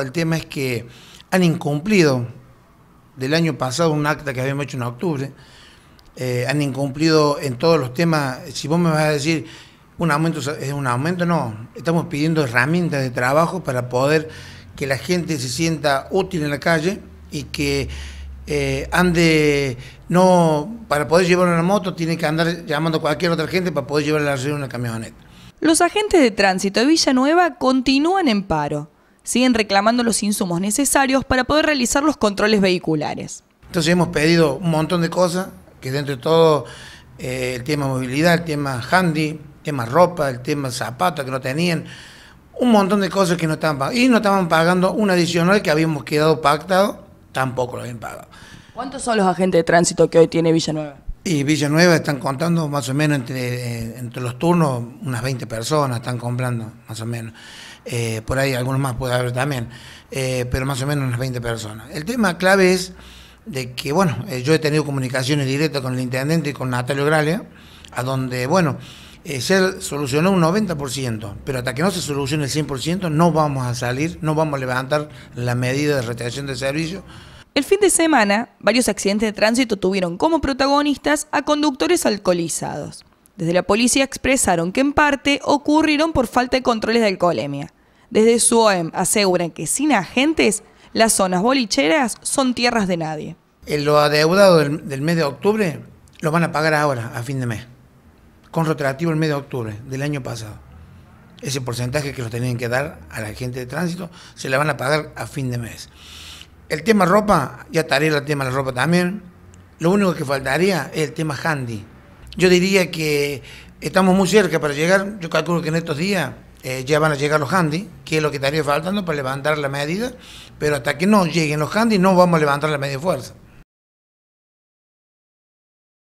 El tema es que han incumplido del año pasado un acta que habíamos hecho en octubre, eh, han incumplido en todos los temas. Si vos me vas a decir un aumento, es un aumento, no. Estamos pidiendo herramientas de trabajo para poder que la gente se sienta útil en la calle y que eh, ande, no, para poder llevar una moto tiene que andar llamando a cualquier otra gente para poder llevarla arriba una camioneta. Los agentes de tránsito de Villanueva continúan en paro siguen reclamando los insumos necesarios para poder realizar los controles vehiculares. Entonces hemos pedido un montón de cosas, que dentro de todo eh, el tema movilidad, el tema handy, el tema ropa, el tema zapatos que no tenían, un montón de cosas que no estaban pagando. Y no estaban pagando un adicional que habíamos quedado pactado, tampoco lo habían pagado. ¿Cuántos son los agentes de tránsito que hoy tiene Villanueva? Y Villanueva están contando más o menos entre, eh, entre los turnos unas 20 personas están comprando, más o menos. Eh, por ahí algunos más puede haber también, eh, pero más o menos unas 20 personas. El tema clave es de que, bueno, yo he tenido comunicaciones directas con el intendente y con Natalio Gralia, a donde, bueno, se solucionó un 90%, pero hasta que no se solucione el 100% no vamos a salir, no vamos a levantar la medida de retención de servicio el fin de semana, varios accidentes de tránsito tuvieron como protagonistas a conductores alcoholizados. Desde la policía expresaron que en parte ocurrieron por falta de controles de alcoholemia. Desde OEM aseguran que sin agentes, las zonas bolicheras son tierras de nadie. Eh, lo adeudado del, mes de octubre lo van a pagar ahora, a fin de mes, con retroactivo el mes de octubre del año pasado. Ese porcentaje que lo tenían que dar a la gente de tránsito se la van a pagar a fin de mes. El tema ropa, ya estaría el tema de la ropa también. Lo único que faltaría es el tema handy. Yo diría que estamos muy cerca para llegar. Yo calculo que en estos días eh, ya van a llegar los handy, que es lo que estaría faltando para levantar la medida. Pero hasta que no lleguen los handy no vamos a levantar la media fuerza.